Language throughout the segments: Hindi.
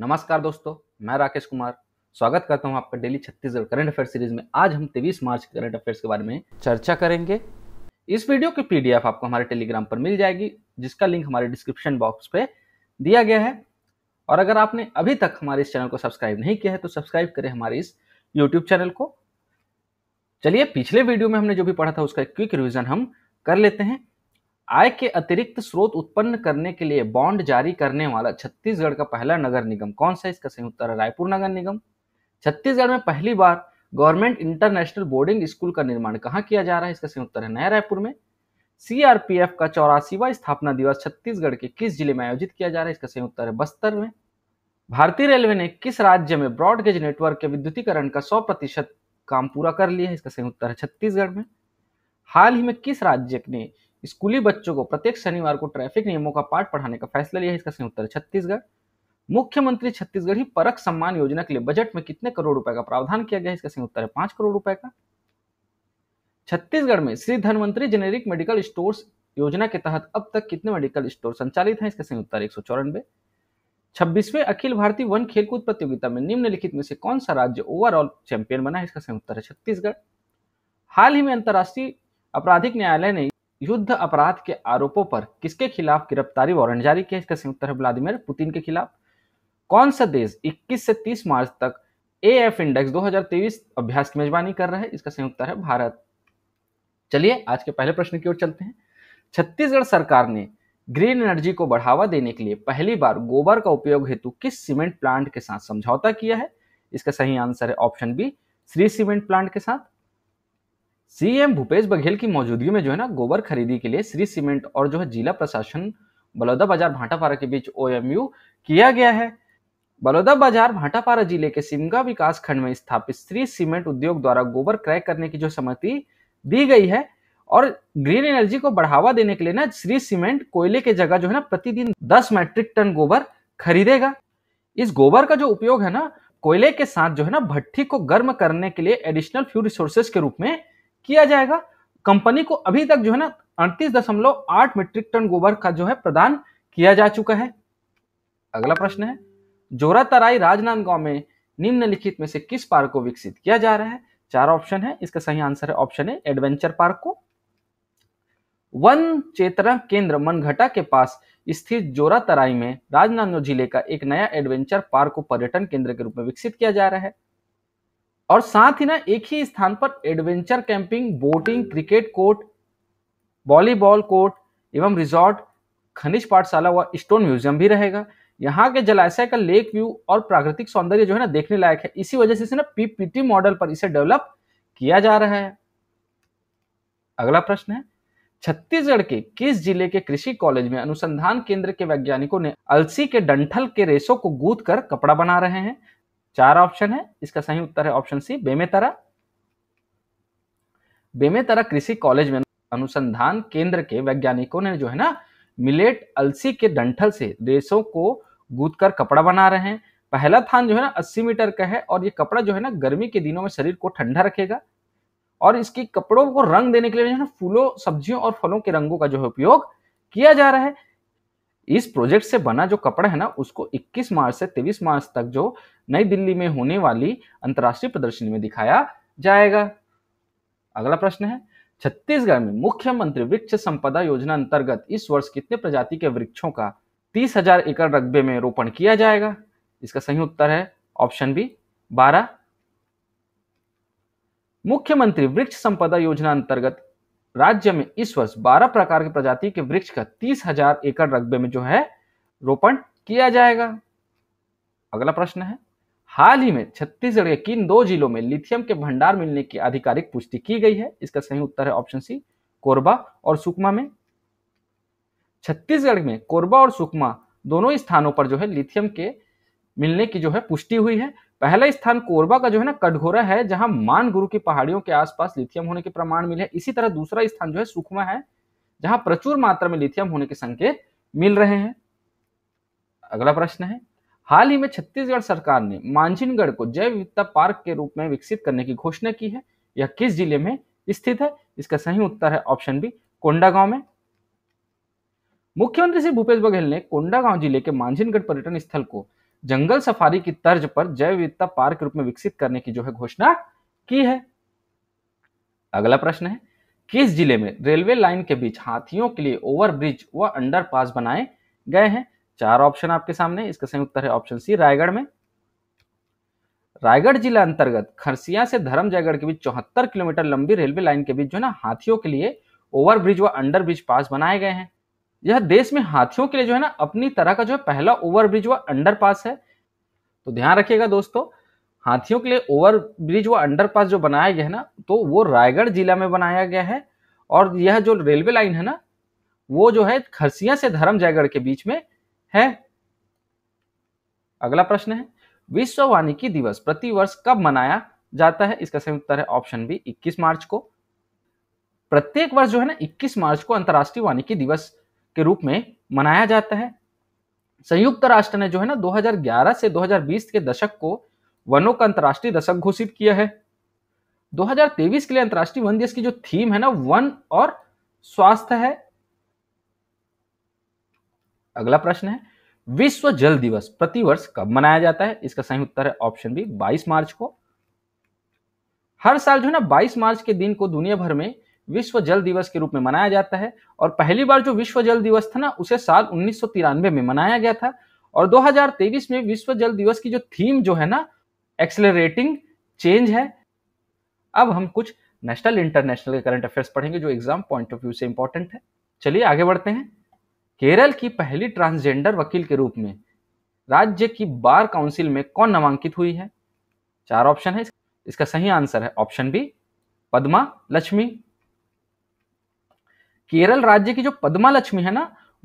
नमस्कार दोस्तों मैं राकेश कुमार स्वागत करता हूं आपका daily Chhattisgarh current affair series में आज हम तेईस मार्च के करंट अफेयर्स के बारे में चर्चा करेंगे इस वीडियो की पीडीएफ आपको हमारे टेलीग्राम पर मिल जाएगी जिसका लिंक हमारे डिस्क्रिप्शन बॉक्स पे दिया गया है और अगर आपने अभी तक हमारे इस चैनल को सब्सक्राइब नहीं किया है तो सब्सक्राइब करें हमारे इस यूट्यूब चैनल को चलिए पिछले वीडियो में हमने जो भी पढ़ा था उसका क्विक रिविजन हम कर लेते हैं आय के अतिरिक्त स्रोत उत्पन्न करने के लिए बॉन्ड जारी करने वाला छत्तीसगढ़ का पहला नगर निगम कौन सा इसका सही उत्तर है रायपुर नगर निगम छत्तीसगढ़ में पहली बार गवर्नमेंट इंटरनेशनल बोर्डिंग स्कूल का निर्माण कहाँ किया जा रहा है इसका सही उत्तर है नया रायपुर में सीआरपीएफ का चौरासीवा स्थापना दिवस छत्तीसगढ़ के किस जिले में आयोजित किया जा रहा है इसका सही उत्तर है बस्तर में भारतीय रेलवे ने किस राज्य में ब्रॉडगेज नेटवर्क के विद्युतीकरण का सौ प्रतिशत काम पूरा कर लिया है इसका सही उत्तर है छत्तीसगढ़ में हाल ही में किस राज्य ने स्कूली बच्चों को प्रत्येक शनिवार को ट्रैफिक नियमों का पाठ पढ़ाने का फैसला लिया है इसका सही उत्तर छत्तीसगढ़ मुख्यमंत्री छत्तीसगढ़ ही परक सम्मान योजना के लिए बजट में कितने करोड़ रुपए का प्रावधान किया गया है इसका सही उत्तर है पांच करोड़ रुपए का छत्तीसगढ़ में Shri Dhanvantari generic medical stores योजना के तहत अब तक कितने मेडिकल स्टोर संचालित हैं इसका सही उत्तर एक सौ चौरानवे छब्बीसवें अखिल भारतीय वन खेलकूद प्रतियोगिता में निम्नलिखित में से कौन सा राज्य ओवरऑल चैंपियन बना है इसका सही उत्तर है छत्तीसगढ़ हाल ही में अंतर्राष्ट्रीय आपराधिक न्यायालय ने युद्ध अपराध के आरोपों पर किसके खिलाफ गिरफ्तारी वारंट जारी किया इसका संयुक्त है व्लादिमिर पुतिन के खिलाफ कौन सा देश 21 से 30 मार्च तक ए एफ इंडेक्स 2023 अभ्यास की मेजबानी कर रहा है इसका संयुक्त है भारत चलिए आज के पहले प्रश्न की ओर चलते हैं छत्तीसगढ़ सरकार ने ग्रीन एनर्जी को बढ़ावा देने के लिए पहली बार गोबर का उपयोग हेतु किस सीमेंट प्लांट के साथ समझौता किया है इसका सही आंसर है option B Shree cement plant के साथ सीएम भूपेश बघेल की मौजूदगी में जो है ना गोबर खरीदी के लिए श्री सीमेंट और जो है जिला प्रशासन बलौदा बाजार भाटापारा के बीच ओएमयू किया गया है बलौदा बाजार भाटापारा जिले के सिमगा विकास खंड में स्थापित श्री सीमेंट उद्योग द्वारा गोबर क्रय करने की जो समिति दी गई है और ग्रीन एनर्जी को बढ़ावा देने के लिए ना श्री सीमेंट कोयले के जगह जो है ना प्रतिदिन 10 मैट्रिक टन गोबर खरीदेगा इस गोबर का जो उपयोग है ना कोयले के साथ जो है ना भट्टी को गर्म करने के लिए एडिशनल फ्यूल रिसोर्सेस के रूप में किया जाएगा कंपनी को अभी तक जो है ना अड़तीस दशमलव आठ मीट्रिक टन गोबर का जो है प्रदान किया जा चुका है अगला प्रश्न है जोरा तराई राजनांदगांव में निम्नलिखित में से किस पार्क को विकसित किया जा रहा है चार ऑप्शन है इसका सही आंसर है ऑप्शन ए एडवेंचर पार्क को वन चेतना केंद्र मनघटा के पास स्थित जोरा तराई में राजनांदगांव जिले का एक नया एडवेंचर पार्क को पर्यटन केंद्र के रूप में विकसित किया जा रहा है और साथ ही ना एक ही स्थान पर adventure camping boating cricket court volleyball court एवं रिजॉर्ट खनिज पाठशाला व स्टोन म्यूजियम भी रहेगा यहाँ के जलाशय का लेक व्यू और प्राकृतिक सौंदर्य जो है ना देखने लायक है इसी वजह से इसे ना पीपीटी मॉडल पर इसे डेवलप किया जा रहा है अगला प्रश्न है छत्तीसगढ़ के किस जिले के कृषि कॉलेज में अनुसंधान केंद्र के वैज्ञानिकों ने अलसी के डंठल के रेशों को गूद कर कपड़ा बना रहे हैं चार ऑप्शन है इसका सही उत्तर है ऑप्शन सी बेमेतरा बेमेतरा कृषि कॉलेज में अनुसंधान केंद्र के वैज्ञानिकों ने जो है ना मिलेट अलसी के डंठल से रेशों को गूद कर कपड़ा बना रहे हैं पहला थान जो है ना अस्सी मीटर का है और ये कपड़ा जो है ना गर्मी के दिनों में शरीर को ठंडा रखेगा और इसके कपड़ों को रंग देने के लिए जो है ना फूलों सब्जियों और फलों के रंगों का जो है उपयोग किया जा रहा है इस प्रोजेक्ट से बना जो कपड़ा है ना उसको 21 मार्च से 23 मार्च तक जो नई दिल्ली में होने वाली अंतर्राष्ट्रीय प्रदर्शनी में दिखाया जाएगा अगला प्रश्न है छत्तीसगढ़ में मुख्यमंत्री वृक्ष संपदा योजना अंतर्गत इस वर्ष कितने प्रजाति के वृक्षों का तीस हजार एकड़ रकबे में रोपण किया जाएगा इसका सही उत्तर है ऑप्शन बी बारह मुख्यमंत्री वृक्ष संपदा योजना अंतर्गत राज्य में इस वर्ष 12 प्रकार की प्रजाति के वृक्ष का तीस हजार एकड़ रकबे में जो है रोपण किया जाएगा अगला प्रश्न है हाल ही में छत्तीसगढ़ के किन दो जिलों में लिथियम के भंडार मिलने की आधिकारिक पुष्टि की गई है इसका सही उत्तर है ऑप्शन सी कोरबा और सुकमा में छत्तीसगढ़ में कोरबा और सुकमा दोनों स्थानों पर जो है लिथियम के मिलने की जो है पुष्टि हुई है पहला स्थान कोरबा का जो है ना कटघोरा है जहां मान गुरु की पहाड़ियों के आसपास लिथियम होने के प्रमाण मिले इसी तरह दूसरा स्थान जो है सुखमा है जहां प्रचुर मात्रा में लिथियम होने के संकेत मिल रहे हैं अगला प्रश्न है हाल ही में छत्तीसगढ़ सरकार ने मांझिनगढ़ को जैव विविधता पार्क के रूप में विकसित करने की घोषणा की है यह किस जिले में स्थित है इसका सही उत्तर है ऑप्शन बी कोंडागांव में मुख्यमंत्री श्री भूपेश बघेल ने कोंडागांव जिले के मांझिनगढ़ पर्यटन स्थल को जंगल सफारी की तर्ज पर जैव विविधता पार्क रूप में विकसित करने की जो है घोषणा की है अगला प्रश्न है किस जिले में रेलवे लाइन के बीच हाथियों के लिए ओवरब्रिज व अंडरपास बनाए गए हैं चार ऑप्शन आपके सामने इसका सही उत्तर है ऑप्शन सी रायगढ़ में रायगढ़ जिला अंतर्गत खरसिया से धर्म जयगढ़ के बीच चौहत्तर किलोमीटर लंबी रेलवे लाइन के बीच जो ना हाथियों के लिए ओवरब्रिज व अंडरब्रिज पास बनाए गए हैं यह देश में हाथियों के लिए जो है ना अपनी तरह का जो है पहला ओवरब्रिज व अंडरपास है तो ध्यान रखिएगा दोस्तों हाथियों के लिए ओवरब्रिज व अंडरपास जो बनाया गया है ना तो वो रायगढ़ जिला में बनाया गया है और यह जो रेलवे लाइन है ना वो जो है खरसिया से धर्म जयगढ़ के बीच में है अगला प्रश्न है विश्व वानिकी दिवस प्रति वर्ष कब मनाया जाता है इसका सही उत्तर है ऑप्शन बी 21 मार्च को प्रत्येक वर्ष जो है ना 21 मार्च को अंतर्राष्ट्रीय वानिकी दिवस के रूप में मनाया जाता है संयुक्त राष्ट्र ने जो है ना 2011 से 2020 के दशक को वनों का अंतर्राष्ट्रीय दशक घोषित किया है 2023 के लिए अंतर्राष्ट्रीय वन दिवस की जो थीम है ना वन और स्वास्थ्य है अगला प्रश्न है विश्व जल दिवस प्रतिवर्ष कब मनाया जाता है इसका सही उत्तर है ऑप्शन बी 22 मार्च को हर साल जो है ना 22 मार्च के दिन को दुनिया भर में विश्व जल दिवस के रूप में मनाया जाता है और पहली बार जो विश्व जल दिवस था ना उसे साल उन्नीस में मनाया गया था और 2023 में विश्व जल दिवस की जो थीम जो है ना एक्सलरेटिंग चेंज है अब हम कुछ नेशनल इंटरनेशनल के करंट अफेयर्स पढ़ेंगे जो एग्जाम पॉइंट ऑफ व्यू से इंपॉर्टेंट है चलिए आगे बढ़ते हैं केरल की पहली ट्रांसजेंडर वकील के रूप में राज्य की बार काउंसिल में कौन नामांकित हुई है चार ऑप्शन है इसका सही आंसर है ऑप्शन बी पद्मा लक्ष्मी केरल राज्य की जो पद्मा लक्ष्मी है ना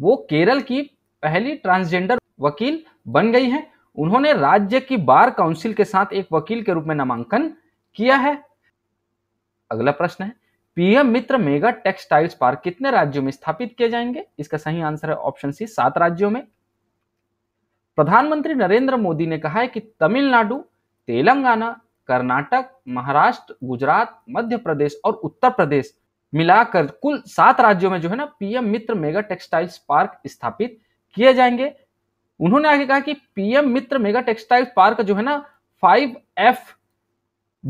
वो केरल की पहली ट्रांसजेंडर वकील बन गई है उन्होंने राज्य की बार काउंसिल के साथ एक वकील के रूप में नामांकन किया है अगला प्रश्न है PM Mitra mega textiles park कितने राज्यों में स्थापित किए जाएंगे इसका सही आंसर है ऑप्शन सी सात राज्यों में प्रधानमंत्री नरेंद्र मोदी ने कहा है कि तमिलनाडु तेलंगाना कर्नाटक महाराष्ट्र गुजरात मध्य प्रदेश और उत्तर प्रदेश मिलाकर कुल सात राज्यों में जो है ना PM Mitra mega textiles park स्थापित किए जाएंगे उन्होंने आगे कहा कि PM Mitra mega textile park जो है ना फाइव एफ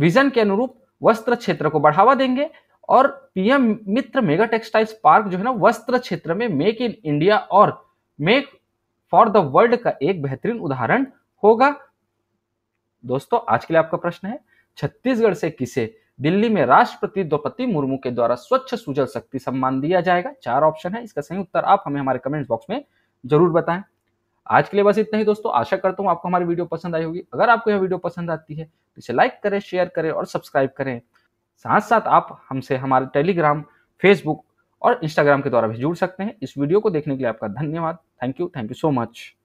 विजन के अनुरूप वस्त्र क्षेत्र को बढ़ावा देंगे और PM Mitra mega textiles park जो है ना वस्त्र क्षेत्र में मेक इन इंडिया और मेक फॉर द वर्ल्ड का एक बेहतरीन उदाहरण होगा दोस्तों आज के लिए आपका प्रश्न है छत्तीसगढ़ से किसे दिल्ली में राष्ट्रपति द्रौपदी मुर्मू के द्वारा स्वच्छ सुजल शक्ति सम्मान दिया जाएगा चार ऑप्शन है इसका सही उत्तर आप हमें हमारे कमेंट बॉक्स में जरूर बताएं आज के लिए बस इतना ही दोस्तों आशा करता हूँ आपको हमारी वीडियो पसंद आई होगी अगर आपको यह वीडियो पसंद आती है तो इसे लाइक करें शेयर करें और सब्सक्राइब करें साथ साथ आप हमसे हमारे टेलीग्राम फेसबुक और इंस्टाग्राम के द्वारा भी जुड़ सकते हैं इस वीडियो को देखने के लिए आपका धन्यवाद thank you thank you so much